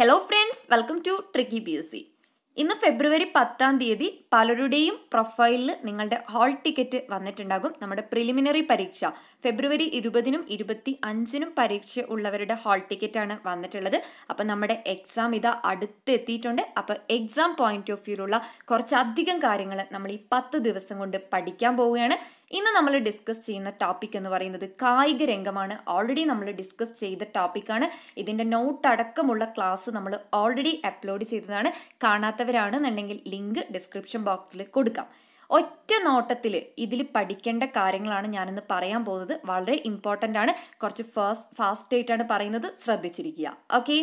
hello friends welcome to tricky P S C ഇന്ന് February പത്താം തീയതി പലരുടെയും പ്രൊഫൈലിൽ നിങ്ങളുടെ ഹാൾ ടിക്കറ്റ് വന്നിട്ടുണ്ടാകും നമ്മുടെ പ്രിലിമിനറി പരീക്ഷ ഫെബ്രുവരി ഇരുപതിനും ഇരുപത്തി അഞ്ചിനും പരീക്ഷ ഉള്ളവരുടെ ഹാൾ ടിക്കറ്റാണ് വന്നിട്ടുള്ളത് അപ്പം നമ്മുടെ എക്സാം ഇതാ അടുത്തെത്തിയിട്ടുണ്ട് അപ്പം എക്സാം പോയിന്റ് ഓഫ് ഉള്ള കുറച്ചധികം കാര്യങ്ങൾ നമ്മൾ ഈ പത്ത് ദിവസം കൊണ്ട് പഠിക്കാൻ പോവുകയാണ് ഇന്ന് നമ്മൾ ഡിസ്കസ് ചെയ്യുന്ന ടോപ്പിക് എന്ന് പറയുന്നത് കായിക രംഗമാണ് ഓൾറെഡി നമ്മൾ ഡിസ്കസ് ചെയ്ത ടോപ്പിക്കാണ് ഇതിൻ്റെ നോട്ട് അടക്കമുള്ള ക്ലാസ് നമ്മൾ ഓൾറെഡി അപ്ലോഡ് ചെയ്തതാണ് കാണാത്തവരാണെന്നുണ്ടെങ്കിൽ ലിങ്ക് ഡിസ്ക്രിപ്ഷൻ ബോക്സിൽ കൊടുക്കാം ഒറ്റ നോട്ടത്തിൽ ഇതിൽ പഠിക്കേണ്ട കാര്യങ്ങളാണ് ഞാനിന്ന് പറയാൻ പോകുന്നത് വളരെ ഇമ്പോർട്ടൻ്റ് ആണ് കുറച്ച് ഫാസ്റ്റ് ഫാസ്റ്റ് ആയിട്ടാണ് പറയുന്നത് ശ്രദ്ധിച്ചിരിക്കുക ഓക്കെ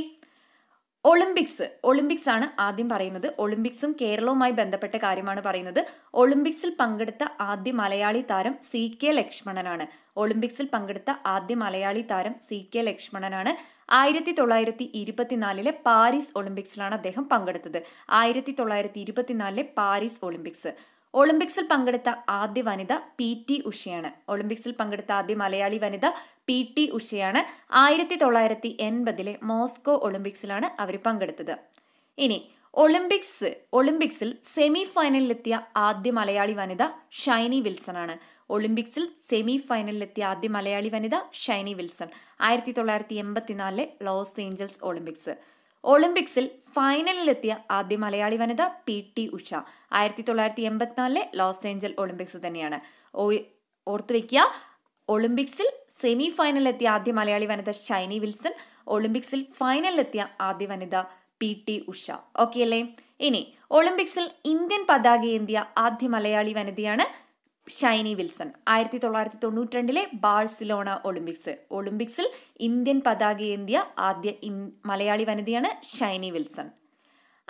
ഒളിമ്പിക്സ് ഒളിമ്പിക്സ് ആണ് ആദ്യം പറയുന്നത് ഒളിമ്പിക്സും കേരളവുമായി ബന്ധപ്പെട്ട കാര്യമാണ് പറയുന്നത് ഒളിമ്പിക്സിൽ പങ്കെടുത്ത ആദ്യ മലയാളി താരം സി കെ ലക്ഷ്മണനാണ് ഒളിമ്പിക്സിൽ പങ്കെടുത്ത ആദ്യ മലയാളി താരം സി കെ ലക്ഷ്മണനാണ് ആയിരത്തി തൊള്ളായിരത്തി ഇരുപത്തിനാലിലെ പാരീസ് ഒളിമ്പിക്സിലാണ് അദ്ദേഹം പങ്കെടുത്തത് ആയിരത്തി തൊള്ളായിരത്തി ഇരുപത്തിനാലിലെ പാരീസ് ഒളിമ്പിക്സ് ഒളിമ്പിക്സിൽ പങ്കെടുത്ത ആദ്യ വനിത പി ടി ഉഷയാണ് ഒളിമ്പിക്സിൽ പങ്കെടുത്ത ആദ്യ മലയാളി വനിത പി ടി ഉഷയാണ് ആയിരത്തി തൊള്ളായിരത്തി എൺപതിലെ മോസ്കോ ഒളിമ്പിക്സിലാണ് അവർ പങ്കെടുത്തത് ഇനി ഒളിമ്പിക്സ് ഒളിമ്പിക്സിൽ സെമി ഫൈനലിലെത്തിയ ആദ്യ മലയാളി വനിത ഷൈനി വിൽസൺ ആണ് ഒളിമ്പിക്സിൽ സെമി ഫൈനലിലെത്തിയ ആദ്യ മലയാളി വനിത ഷൈനി വിൽസൺ ആയിരത്തി തൊള്ളായിരത്തി എൺപത്തിനാലിലെ ലോസ് ഏഞ്ചൽസ് ഒളിമ്പിക്സ് ഒളിമ്പിക്സിൽ ഫൈനലിലെത്തിയ ആദ്യ മലയാളി വനിത പി ടി ഉഷ ആയിരത്തി തൊള്ളായിരത്തി എൺപത്തിനാലിലെ ലോസ് ഏഞ്ചൽ ഒളിമ്പിക്സ് തന്നെയാണ് ഓർത്തു വയ്ക്കുക ഒളിമ്പിക്സിൽ സെമി ഫൈനലിലെത്തിയ ആദ്യ മലയാളി വനിത ഷൈനി വിൽസൺ ഒളിമ്പിക്സിൽ ഫൈനലിലെത്തിയ ആദ്യ വനിത പി ടി ഉഷ ഓക്കെ അല്ലേ ഇനി ഒളിമ്പിക്സിൽ ഇന്ത്യൻ പതാക ഏന്തിയ ആദ്യ മലയാളി വനിതയാണ് ഷൈനി വിൽസൺ ആയിരത്തി തൊള്ളായിരത്തി തൊണ്ണൂറ്റി രണ്ടിലെ ബാഴ്സിലോണ ഒളിമ്പിക്സ് ഒളിമ്പിക്സിൽ ഇന്ത്യൻ ഏന്തിയ ആദ്യ മലയാളി വനിതയാണ് ഷൈനി വിൽസൺ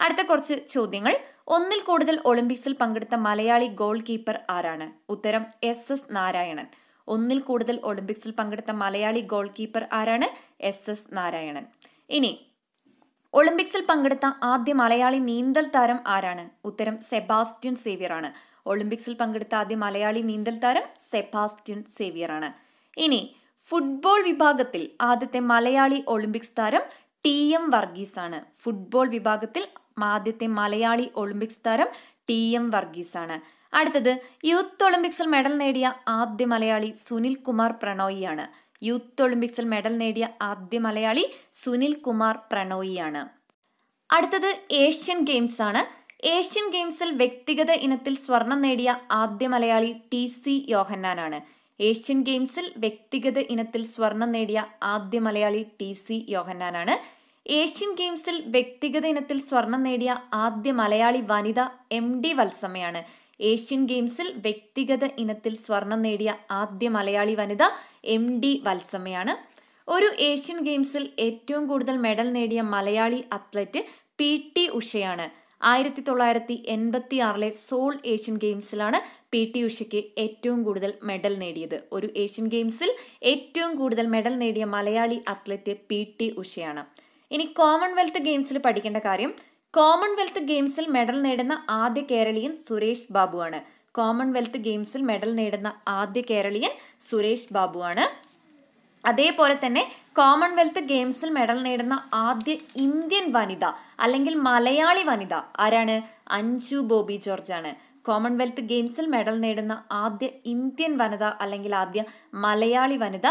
അടുത്ത കുറച്ച് ചോദ്യങ്ങൾ ഒന്നിൽ കൂടുതൽ ഒളിമ്പിക്സിൽ പങ്കെടുത്ത മലയാളി ഗോൾ കീപ്പർ ആരാണ് ഉത്തരം എസ് എസ് നാരായണൻ ഒന്നിൽ കൂടുതൽ ഒളിമ്പിക്സിൽ പങ്കെടുത്ത മലയാളി ഗോൾ കീപ്പർ ആരാണ് എസ് എസ് നാരായണൻ ഇനി ഒളിമ്പിക്സിൽ പങ്കെടുത്ത ആദ്യ മലയാളി നീന്തൽ താരം ആരാണ് ഉത്തരം സെബാസ്റ്റ്യൻ സേവ്യർ ആണ് ഒളിമ്പിക്സിൽ പങ്കെടുത്ത ആദ്യ മലയാളി നീന്തൽ താരം സെബാസ്റ്റ്യൻ സേവിയറാണ് ഇനി ഫുട്ബോൾ വിഭാഗത്തിൽ ആദ്യത്തെ മലയാളി ഒളിമ്പിക്സ് താരം ടി എം വർഗീസ് ആണ് ഫുട്ബോൾ വിഭാഗത്തിൽ ആദ്യത്തെ മലയാളി ഒളിമ്പിക്സ് താരം ടി എം വർഗീസ് ആണ് അടുത്തത് യൂത്ത് ഒളിമ്പിക്സിൽ മെഡൽ നേടിയ ആദ്യ മലയാളി സുനിൽ കുമാർ പ്രണോയിയാണ് യൂത്ത് ഒളിമ്പിക്സിൽ മെഡൽ നേടിയ ആദ്യ മലയാളി സുനിൽ കുമാർ പ്രണോയിയാണ് അടുത്തത് ഏഷ്യൻ ഗെയിംസ് ആണ് ഏഷ്യൻ ഗെയിംസിൽ വ്യക്തിഗത ഇനത്തിൽ സ്വർണം നേടിയ ആദ്യ മലയാളി ടി സി യോഹന്നാനാണ് ഏഷ്യൻ ഗെയിംസിൽ വ്യക്തിഗത ഇനത്തിൽ സ്വർണം നേടിയ ആദ്യ മലയാളി ടി സി യോഹന്നാനാണ് ഏഷ്യൻ ഗെയിംസിൽ വ്യക്തിഗത ഇനത്തിൽ സ്വർണം നേടിയ ആദ്യ മലയാളി വനിത എം ഡി വത്സമ്മയാണ് ഏഷ്യൻ ഗെയിംസിൽ വ്യക്തിഗത ഇനത്തിൽ സ്വർണം നേടിയ ആദ്യ മലയാളി വനിത എം ഡി വത്സമ്മയാണ് ഒരു ഏഷ്യൻ ഗെയിംസിൽ ഏറ്റവും കൂടുതൽ മെഡൽ നേടിയ മലയാളി അത്ലറ്റ് പി ടി ഉഷയാണ് ആയിരത്തി തൊള്ളായിരത്തി എൺപത്തി ആറിലെ സോൾ ഏഷ്യൻ ഗെയിംസിലാണ് പി ടി ഉഷയ്ക്ക് ഏറ്റവും കൂടുതൽ മെഡൽ നേടിയത് ഒരു ഏഷ്യൻ ഗെയിംസിൽ ഏറ്റവും കൂടുതൽ മെഡൽ നേടിയ മലയാളി അത്ലറ്റ് പി ടി ഉഷയാണ് ഇനി കോമൺവെൽത്ത് ഗെയിംസിൽ പഠിക്കേണ്ട കാര്യം കോമൺവെൽത്ത് ഗെയിംസിൽ മെഡൽ നേടുന്ന ആദ്യ കേരളീയൻ സുരേഷ് ബാബു ആണ് കോമൺവെൽത്ത് ഗെയിംസിൽ മെഡൽ നേടുന്ന ആദ്യ കേരളീയൻ സുരേഷ് ബാബു ആണ് അതേപോലെ തന്നെ കോമൺവെൽത്ത് ഗെയിംസിൽ മെഡൽ നേടുന്ന ആദ്യ ഇന്ത്യൻ വനിത അല്ലെങ്കിൽ മലയാളി വനിത ആരാണ് അഞ്ചു ബോബി ജോർജ് ആണ് കോമൺവെൽത്ത് ഗെയിംസിൽ മെഡൽ നേടുന്ന ആദ്യ ഇന്ത്യൻ വനിത അല്ലെങ്കിൽ ആദ്യ മലയാളി വനിത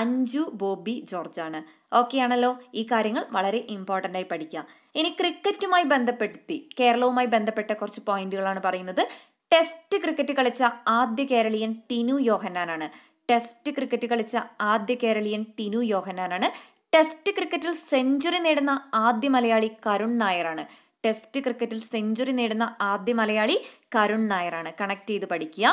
അഞ്ചു ബോബി ജോർജ് ആണ് ഓക്കെ ആണല്ലോ ഈ കാര്യങ്ങൾ വളരെ ഇമ്പോർട്ടൻ്റ് ആയി പഠിക്കാം ഇനി ക്രിക്കറ്റുമായി ബന്ധപ്പെടുത്തി കേരളവുമായി ബന്ധപ്പെട്ട കുറച്ച് പോയിന്റുകളാണ് പറയുന്നത് ടെസ്റ്റ് ക്രിക്കറ്റ് കളിച്ച ആദ്യ കേരളീയൻ ടിനു യോഹന്നാനാണ് ടെസ്റ്റ് ക്രിക്കറ്റ് കളിച്ച ആദ്യ കേരളീയൻ ടിനു യോഹനാനാണ് ടെസ്റ്റ് ക്രിക്കറ്റിൽ സെഞ്ചുറി നേടുന്ന ആദ്യ മലയാളി കരുൺ നായരാണ് ടെസ്റ്റ് ക്രിക്കറ്റിൽ സെഞ്ചുറി നേടുന്ന ആദ്യ മലയാളി കരുൺ നായരാണ് കണക്ട് ചെയ്ത് പഠിക്കുക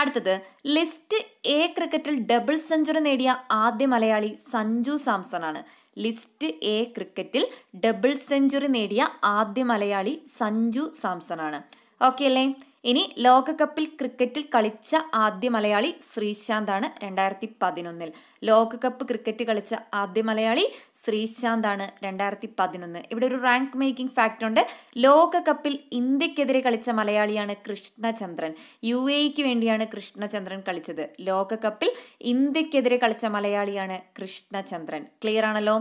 അടുത്തത് ലിസ്റ്റ് എ ക്രിക്കറ്റിൽ ഡബിൾ സെഞ്ചുറി നേടിയ ആദ്യ മലയാളി സഞ്ജു സാംസൺ ആണ് ലിസ്റ്റ് എ ക്രിക്കറ്റിൽ ഡബിൾ സെഞ്ചുറി നേടിയ ആദ്യ മലയാളി സഞ്ജു സാംസൺ ആണ് ഓക്കെ അല്ലേ ഇനി ലോകകപ്പിൽ ക്രിക്കറ്റിൽ കളിച്ച ആദ്യ മലയാളി ശ്രീശാന്താണ് രണ്ടായിരത്തി പതിനൊന്നിൽ ലോകകപ്പ് ക്രിക്കറ്റ് കളിച്ച ആദ്യ മലയാളി ശ്രീശാന്താണ് രണ്ടായിരത്തി പതിനൊന്ന് ഇവിടെ ഒരു റാങ്ക് മേക്കിംഗ് ഫാക്ടർ ഉണ്ട് ലോകകപ്പിൽ ഇന്ത്യക്കെതിരെ കളിച്ച മലയാളിയാണ് കൃഷ്ണചന്ദ്രൻ യു എക്ക് വേണ്ടിയാണ് കൃഷ്ണചന്ദ്രൻ കളിച്ചത് ലോകകപ്പിൽ ഇന്ത്യക്കെതിരെ കളിച്ച മലയാളിയാണ് കൃഷ്ണചന്ദ്രൻ ക്ലിയർ ആണല്ലോ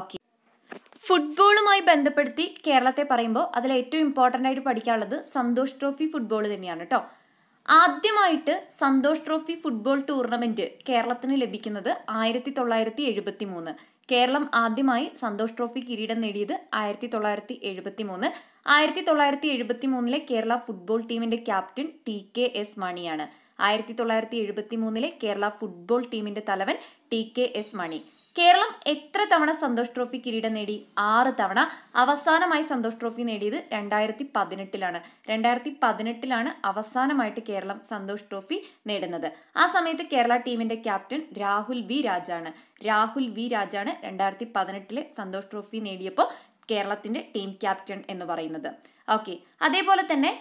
ഓക്കെ ഫുട്ബോളുമായി ബന്ധപ്പെടുത്തി കേരളത്തെ പറയുമ്പോൾ അതിൽ ഏറ്റവും ഇമ്പോർട്ടൻ്റ് ആയിട്ട് പഠിക്കാനുള്ളത് സന്തോഷ് ട്രോഫി ഫുട്ബോൾ തന്നെയാണ് കേട്ടോ ആദ്യമായിട്ട് സന്തോഷ് ട്രോഫി ഫുട്ബോൾ ടൂർണമെൻറ്റ് കേരളത്തിന് ലഭിക്കുന്നത് ആയിരത്തി തൊള്ളായിരത്തി എഴുപത്തി മൂന്ന് കേരളം ആദ്യമായി സന്തോഷ് ട്രോഫി കിരീടം നേടിയത് ആയിരത്തി തൊള്ളായിരത്തി എഴുപത്തി മൂന്ന് ആയിരത്തി തൊള്ളായിരത്തി എഴുപത്തി മൂന്നിലെ കേരള ഫുട്ബോൾ ടീമിൻ്റെ ക്യാപ്റ്റൻ ടി കെ എസ് മണിയാണ് ആയിരത്തി തൊള്ളായിരത്തി എഴുപത്തി മൂന്നിലെ കേരള ഫുട്ബോൾ ടീമിൻ്റെ തലവൻ T K S Mani Keralam എത്ര തവണ സന്തോഷ് ട്രോഫി കിരീടം നേടി ആറ് തവണ അവസാനമായി സന്തോഷ് ട്രോഫി നേടിയത് രണ്ടായിരത്തി പതിനെട്ടിലാണ് രണ്ടായിരത്തി പതിനെട്ടിലാണ് അവസാനമായിട്ട് കേരളം സന്തോഷ് ട്രോഫി നേടുന്നത് ആ സമയത്ത് കേരള ടീമിന്റെ ക്യാപ്റ്റൻ രാഹുൽ വി രാജാണ് രാഹുൽ വി രാജാണ് രണ്ടായിരത്തി പതിനെട്ടിലെ സന്തോഷ് ട്രോഫി നേടിയപ്പോൾ കേരളത്തിന്റെ ടീം ക്യാപ്റ്റൻ എന്ന് പറയുന്നത് ഓക്കെ അതേപോലെ തന്നെ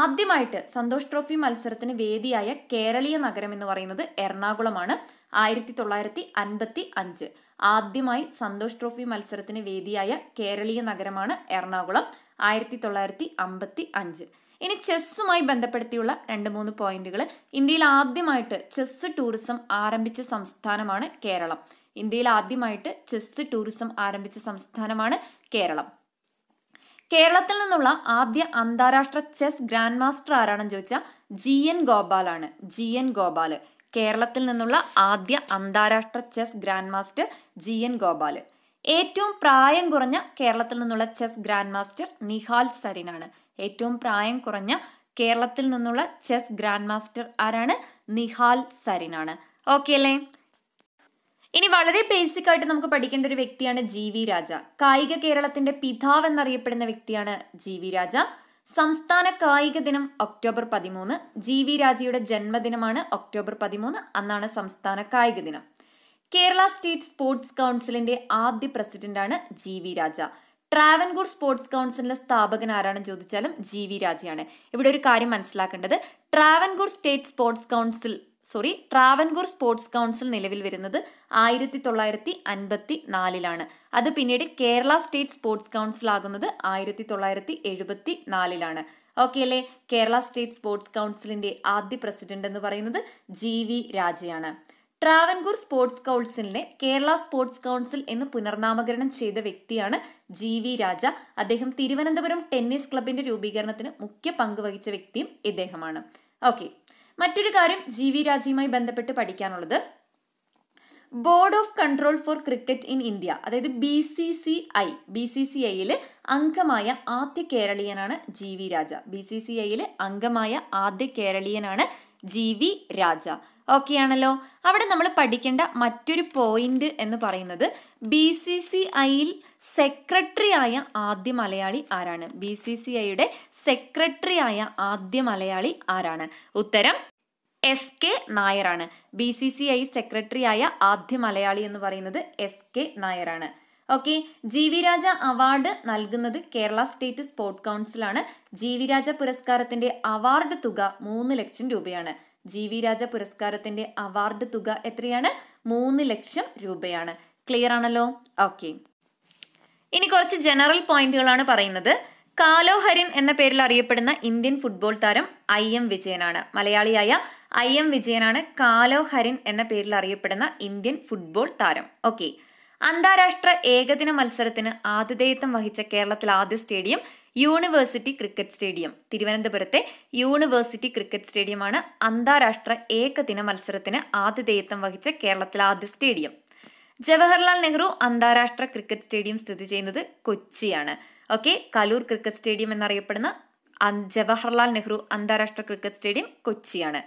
ആദ്യമായിട്ട് സന്തോഷ് ട്രോഫി മത്സരത്തിന് വേദിയായ കേരളീയ നഗരം എന്ന് പറയുന്നത് എറണാകുളമാണ് ആയിരത്തി തൊള്ളായിരത്തി അൻപത്തി അഞ്ച് ആദ്യമായി സന്തോഷ് ട്രോഫി മത്സരത്തിന് വേദിയായ കേരളീയ നഗരമാണ് എറണാകുളം ആയിരത്തി തൊള്ളായിരത്തി അമ്പത്തി അഞ്ച് ഇനി ചെസ്സുമായി ബന്ധപ്പെടുത്തിയുള്ള രണ്ട് മൂന്ന് പോയിന്റുകൾ ഇന്ത്യയിൽ ആദ്യമായിട്ട് ചെസ്സ് ടൂറിസം ആരംഭിച്ച സംസ്ഥാനമാണ് കേരളം ഇന്ത്യയിൽ ആദ്യമായിട്ട് ചെസ്സ് ടൂറിസം ആരംഭിച്ച സംസ്ഥാനമാണ് കേരളം കേരളത്തിൽ നിന്നുള്ള ആദ്യ അന്താരാഷ്ട്ര ചെസ് ഗ്രാൻഡ് മാസ്റ്റർ ആരാണെന്ന് ചോദിച്ചാൽ ജി എൻ ഗോപാലാണ് ജി എൻ ഗോപാൽ കേരളത്തിൽ നിന്നുള്ള ആദ്യ അന്താരാഷ്ട്ര chess grand master G N Gopal ഏറ്റവും പ്രായം കുറഞ്ഞ കേരളത്തിൽ നിന്നുള്ള ചെസ് ഗ്രാൻഡ് മാസ്റ്റർ നിഹാൽ സരിനാണ് ഏറ്റവും പ്രായം കുറഞ്ഞ കേരളത്തിൽ നിന്നുള്ള ചെസ് ഗ്രാൻഡ് മാസ്റ്റർ ആരാണ് നിഹാൽ സരിനാണ് ഓക്കെ അല്ലേ ഇനി വളരെ ബേസിക് ആയിട്ട് നമുക്ക് പഠിക്കേണ്ട ഒരു വ്യക്തിയാണ് ജി വി രാജ കായിക കേരളത്തിന്റെ പിതാവ് എന്നറിയപ്പെടുന്ന വ്യക്തിയാണ് ജി വി രാജ സംസ്ഥാന കായിക ദിനം ഒക്ടോബർ പതിമൂന്ന് ജി വി രാജയുടെ ജന്മദിനമാണ് ഒക്ടോബർ പതിമൂന്ന് അന്നാണ് സംസ്ഥാന കായിക ദിനം കേരള സ്റ്റേറ്റ് സ്പോർട്സ് കൗൺസിലിന്റെ ആദ്യ പ്രസിഡന്റാണ് G V Raja Travancore sports കൗൺസിലിന്റെ സ്ഥാപകൻ ആരാണെന്ന് ചോദിച്ചാലും ജി വി രാജയാണ് ഇവിടെ ഒരു കാര്യം മനസ്സിലാക്കേണ്ടത് Travancore state sports council sorry Travancore sports council നിലവിൽ വരുന്നത് ആയിരത്തി തൊള്ളായിരത്തി അൻപത്തി നാലിലാണ് അത് പിന്നീട് കേരള സ്റ്റേറ്റ് സ്പോർട്സ് കൗൺസിൽ ആകുന്നത് ആയിരത്തി തൊള്ളായിരത്തി എഴുപത്തി നാലിലാണ് ഓക്കെ അല്ലേ കേരള സ്റ്റേറ്റ് സ്പോർട്സ് കൗൺസിലിന്റെ ആദ്യ പ്രസിഡന്റ് എന്ന് പറയുന്നത് ജി വി രാജയാണ് ട്രാവൻകൂർ സ്പോർട്സ് കൗൺസിലിനെ കേരള സ്പോർട്സ് കൗൺസിൽ എന്ന് പുനർനാമകരണം ചെയ്ത വ്യക്തിയാണ് ജി വി രാജ അദ്ദേഹം തിരുവനന്തപുരം ടെന്നീസ് ക്ലബിന്റെ രൂപീകരണത്തിന് മുഖ്യ പങ്ക് വഹിച്ച വ്യക്തിയും ഇദ്ദേഹമാണ് ഓക്കെ മറ്റൊരു കാര്യം ജി വി രാജയുമായി ബന്ധപ്പെട്ട് പഠിക്കാനുള്ളത് board of control for cricket in India അതായത് B C C I B C C ഐയിൽ അംഗമായ ആദ്യ കേരളീയനാണ് G V Raja B C C ഐയിൽ അംഗമായ ആദ്യ കേരളീയനാണ് ജി വി രാജ ഓക്കെ ആണല്ലോ അവിടെ നമ്മൾ പഠിക്കേണ്ട മറ്റൊരു പോയിന്റ് എന്ന് പറയുന്നത് ബി സി സി ഐയിൽ സെക്രട്ടറി ആയ ആദ്യ മലയാളി ആരാണ് ബി സി സി ഐയുടെ സെക്രട്ടറി ആയ ആദ്യ മലയാളി ആരാണ് ഉത്തരം എസ് കെ നായരാണ് B C C I secretary ആയ ആദ്യ മലയാളി എന്ന് പറയുന്നത് എസ് കെ നായരാണ് okay G V Raja award നൽകുന്നത് കേരള സ്റ്റേറ്റ് സ്പോർട്സ് കൗൺസിലാണ് ജി വി രാജ പുരസ്കാരത്തിന്റെ അവാർഡ് തുക മൂന്ന് ലക്ഷം രൂപയാണ് ജി വി രാജ പുരസ്കാരത്തിന്റെ അവാർഡ് തുക എത്രയാണ് മൂന്ന് ലക്ഷം രൂപയാണ് ക്ലിയർ ആണല്ലോ ഓക്കെ ഇനി കുറച്ച് ജനറൽ പോയിന്റുകളാണ് പറയുന്നത് കാലോഹരിൻ എന്ന പേരിൽ അറിയപ്പെടുന്ന ഇന്ത്യൻ ഫുട്ബോൾ താരം ഐ എം വിജയനാണ് മലയാളിയായ ഐ എം വിജയനാണ് കാലോഹരിൻ എന്ന പേരിൽ അറിയപ്പെടുന്ന ഇന്ത്യൻ ഫുട്ബോൾ താരം ഓക്കെ അന്താരാഷ്ട്ര ഏകദിന മത്സരത്തിന് ആതിഥേയത്വം വഹിച്ച കേരളത്തിലെ ആദ്യ സ്റ്റേഡിയം യൂണിവേഴ്സിറ്റി ക്രിക്കറ്റ് സ്റ്റേഡിയം തിരുവനന്തപുരത്തെ യൂണിവേഴ്സിറ്റി ക്രിക്കറ്റ് സ്റ്റേഡിയമാണ് അന്താരാഷ്ട്ര ഏകദിന മത്സരത്തിന് ആതിഥേയത്വം വഹിച്ച കേരളത്തിലെ ആദ്യ സ്റ്റേഡിയം ജവഹർലാൽ നെഹ്റു അന്താരാഷ്ട്ര ക്രിക്കറ്റ് സ്റ്റേഡിയം സ്ഥിതി ചെയ്യുന്നത് കൊച്ചിയാണ് ഓക്കെ കലൂർ ക്രിക്കറ്റ് സ്റ്റേഡിയം എന്നറിയപ്പെടുന്ന ജവഹർലാൽ നെഹ്റു അന്താരാഷ്ട്ര ക്രിക്കറ്റ് സ്റ്റേഡിയം കൊച്ചിയാണ്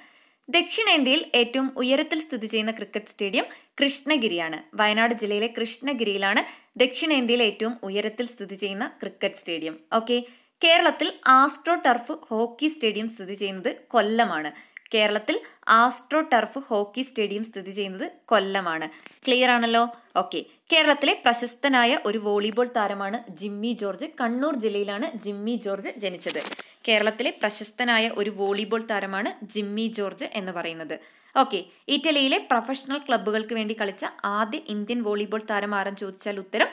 ദക്ഷിണേന്ത്യയിൽ ഏറ്റവും ഉയരത്തിൽ സ്ഥിതി ചെയ്യുന്ന ക്രിക്കറ്റ് സ്റ്റേഡിയം കൃഷ്ണഗിരിയാണ് വയനാട് ജില്ലയിലെ കൃഷ്ണഗിരിയിലാണ് ദക്ഷിണേന്ത്യയിൽ ഏറ്റവും ഉയരത്തിൽ സ്ഥിതി ചെയ്യുന്ന ക്രിക്കറ്റ് സ്റ്റേഡിയം ഓക്കെ കേരളത്തിൽ ആസ്ട്രോ ടർഫ് ഹോക്കി സ്റ്റേഡിയം സ്ഥിതി ചെയ്യുന്നത് കൊല്ലമാണ് കേരളത്തിൽ ആസ്ട്രോ ടർഫ് ഹോക്കി സ്റ്റേഡിയം സ്ഥിതി ചെയ്യുന്നത് കൊല്ലമാണ് ക്ലിയർ ആണല്ലോ ഓക്കെ കേരളത്തിലെ പ്രശസ്തനായ ഒരു വോളിബോൾ താരമാണ് ജിമ്മി ജോർജ് കണ്ണൂർ ജില്ലയിലാണ് ജിമ്മി ജോർജ് ജനിച്ചത് കേരളത്തിലെ പ്രശസ്തനായ ഒരു വോളിബോൾ താരമാണ് ജിമ്മി ജോർജ് എന്ന് പറയുന്നത് ഓക്കെ ഇറ്റലിയിലെ പ്രൊഫഷണൽ ക്ലബ്ബുകൾക്ക് വേണ്ടി കളിച്ച ആദ്യ ഇന്ത്യൻ വോളിബോൾ താരം ആരം ചോദിച്ചാൽ ഉത്തരം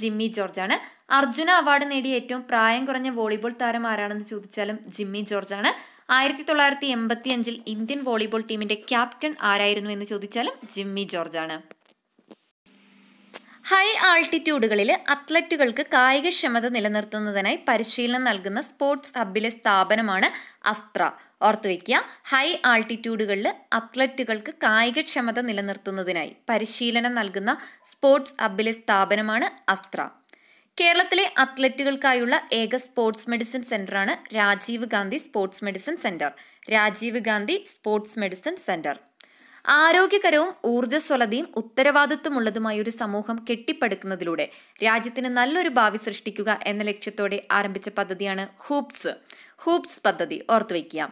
ജിമ്മി ജോർജ് ആണ് അർജുന അവാർഡ് നേടിയ ഏറ്റവും പ്രായം കുറഞ്ഞ വോളിബോൾ താരം ആരാണെന്ന് ചോദിച്ചാലും ജിമ്മി ജോർജ് ആണ് ആയിരത്തി തൊള്ളായിരത്തി എൺപത്തി അഞ്ചിൽ ഇന്ത്യൻ വോളിബോൾ ടീമിന്റെ ക്യാപ്റ്റൻ ആരായിരുന്നു എന്ന് ചോദിച്ചാലും ജിമ്മി ജോർജ് ആണ് ആൾട്ടിറ്റ്യൂഡുകളിൽ അത്ലറ്റുകൾക്ക് കായികക്ഷമത നിലനിർത്തുന്നതിനായി പരിശീലനം നൽകുന്ന സ്പോർട്സ് ഹബ്ബിലെ സ്ഥാപനമാണ് അസ്ത്ര ഓർത്തുവെക്കുക ഹൈ ആൾട്ടിറ്റ്യൂഡുകളിൽ അത്ലറ്റുകൾക്ക് കായികക്ഷമത നിലനിർത്തുന്നതിനായി പരിശീലനം നൽകുന്ന സ്പോർട്സ് ഹബ്ബിലെ സ്ഥാപനമാണ് അസ്ത്ര കേരളത്തിലെ അത്ലറ്റുകൾക്കായുള്ള ഏക സ്പോർട്സ് മെഡിസിൻ സെന്ററാണ് Rajiv Gandhi sports medicine centre Rajiv Gandhi sports medicine centre ആരോഗ്യകരവും ഊർജ്ജസ്വലതയും ഉത്തരവാദിത്വമുള്ളതുമായ ഒരു സമൂഹം കെട്ടിപ്പടുക്കുന്നതിലൂടെ രാജ്യത്തിന് നല്ലൊരു ഭാവി സൃഷ്ടിക്കുക എന്ന ലക്ഷ്യത്തോടെ ആരംഭിച്ച പദ്ധതിയാണ് ഹൂപ്സ് ഹൂപ്സ് പദ്ധതി ഓർത്തുവയ്ക്കുക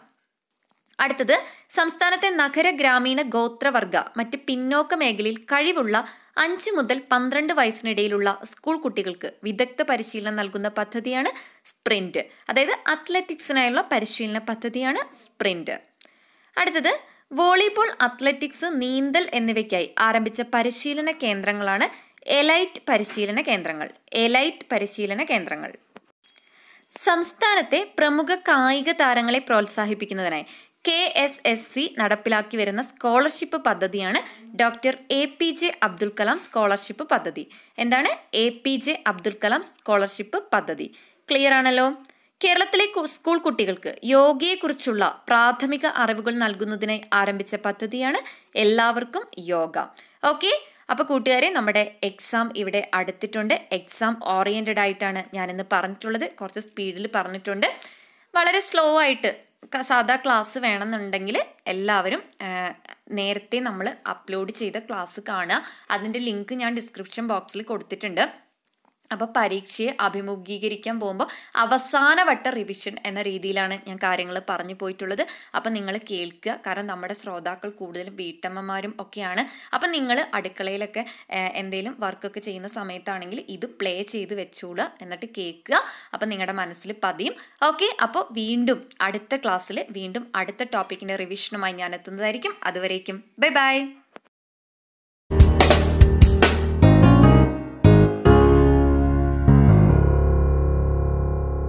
അടുത്തത് സംസ്ഥാനത്തെ നഗര ഗ്രാമീണ ഗോത്രവർഗ മറ്റ് പിന്നോക്ക മേഖലയിൽ കഴിവുള്ള അഞ്ച് മുതൽ പന്ത്രണ്ട് വയസ്സിനിടയിലുള്ള സ്കൂൾ കുട്ടികൾക്ക് വിദഗ്ധ പരിശീലനം നൽകുന്ന പദ്ധതിയാണ് സ്പ്രിന്റ് അതായത് അത്ലറ്റിക്സിനായുള്ള പരിശീലന പദ്ധതിയാണ് സ്പ്രിന്റ് അടുത്തത് വോളിബോൾ അത്ലറ്റിക്സ് നീന്തൽ എന്നിവയ്ക്കായി ആരംഭിച്ച പരിശീലന കേന്ദ്രങ്ങളാണ് എലൈറ്റ് പരിശീലന കേന്ദ്രങ്ങൾ എലൈറ്റ് പരിശീലന കേന്ദ്രങ്ങൾ സംസ്ഥാനത്തെ പ്രമുഖ കായിക താരങ്ങളെ പ്രോത്സാഹിപ്പിക്കുന്നതിനായി കെ എസ് എസ് സി നടപ്പിലാക്കി വരുന്ന സ്കോളർഷിപ്പ് പദ്ധതിയാണ് doctor A P J Abdul Kalam scholarship പദ്ധതി എന്താണ് A P J Abdul Kalam scholarship പദ്ധതി ക്ലിയർ ആണല്ലോ കേരളത്തിലെ സ്കൂൾ കുട്ടികൾക്ക് യോഗയെക്കുറിച്ചുള്ള പ്രാഥമിക അറിവുകൾ നൽകുന്നതിനായി ആരംഭിച്ച പദ്ധതിയാണ് എല്ലാവർക്കും യോഗ ഓക്കെ അപ്പോൾ കൂട്ടുകാരെ നമ്മുടെ എക്സാം ഇവിടെ അടുത്തിട്ടുണ്ട് എക്സാം ഓറിയൻറ്റഡ് ആയിട്ടാണ് ഞാനിന്ന് പറഞ്ഞിട്ടുള്ളത് കുറച്ച് സ്പീഡിൽ പറഞ്ഞിട്ടുണ്ട് വളരെ സ്ലോ ആയിട്ട് സാധാ ക്ലാസ് വേണമെന്നുണ്ടെങ്കിൽ എല്ലാവരും നേരത്തെ നമ്മൾ അപ്ലോഡ് ചെയ്ത ക്ലാസ് കാണുക അതിൻ്റെ ലിങ്ക് ഞാൻ ഡിസ്ക്രിപ്ഷൻ ബോക്സിൽ കൊടുത്തിട്ടുണ്ട് അപ്പോൾ പരീക്ഷയെ അഭിമുഖീകരിക്കാൻ പോകുമ്പോൾ അവസാനവട്ട റിവിഷൻ എന്ന രീതിയിലാണ് ഞാൻ കാര്യങ്ങൾ പറഞ്ഞു പോയിട്ടുള്ളത് അപ്പം നിങ്ങൾ കേൾക്കുക കാരണം നമ്മുടെ ശ്രോതാക്കൾ കൂടുതലും വീട്ടമ്മമാരും ഒക്കെയാണ് അപ്പം നിങ്ങൾ അടുക്കളയിലൊക്കെ എന്തെങ്കിലും വർക്കൊക്കെ ചെയ്യുന്ന സമയത്താണെങ്കിൽ ഇത് പ്ലേ ചെയ്ത് വെച്ചോളുക എന്നിട്ട് കേൾക്കുക അപ്പം നിങ്ങളുടെ മനസ്സിൽ പതിയും ഓക്കെ അപ്പോൾ വീണ്ടും അടുത്ത ക്ലാസ്സിൽ വീണ്ടും അടുത്ത ടോപ്പിക്കിൻ്റെ റിവിഷനുമായി ഞാൻ എത്തുന്നതായിരിക്കും അതുവരേക്കും ബൈ ബൈ